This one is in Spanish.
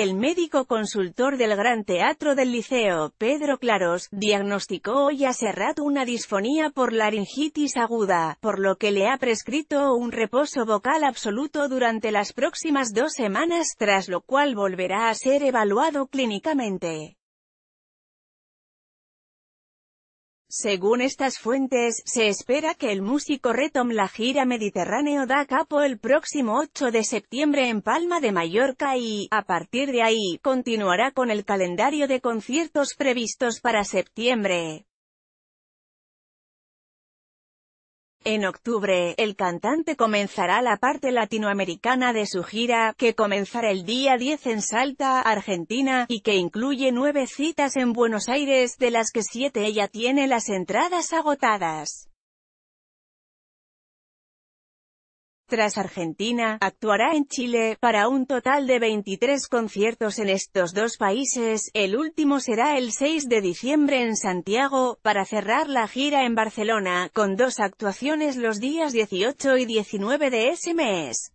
El médico consultor del Gran Teatro del Liceo, Pedro Claros, diagnosticó hoy a Serrat una disfonía por laringitis aguda, por lo que le ha prescrito un reposo vocal absoluto durante las próximas dos semanas tras lo cual volverá a ser evaluado clínicamente. Según estas fuentes, se espera que el músico retom la gira Mediterráneo da Capo el próximo 8 de septiembre en Palma de Mallorca y, a partir de ahí, continuará con el calendario de conciertos previstos para septiembre. En octubre, el cantante comenzará la parte latinoamericana de su gira, que comenzará el día 10 en Salta, Argentina, y que incluye nueve citas en Buenos Aires, de las que siete ella tiene las entradas agotadas. Tras Argentina, actuará en Chile, para un total de 23 conciertos en estos dos países, el último será el 6 de diciembre en Santiago, para cerrar la gira en Barcelona, con dos actuaciones los días 18 y 19 de ese mes.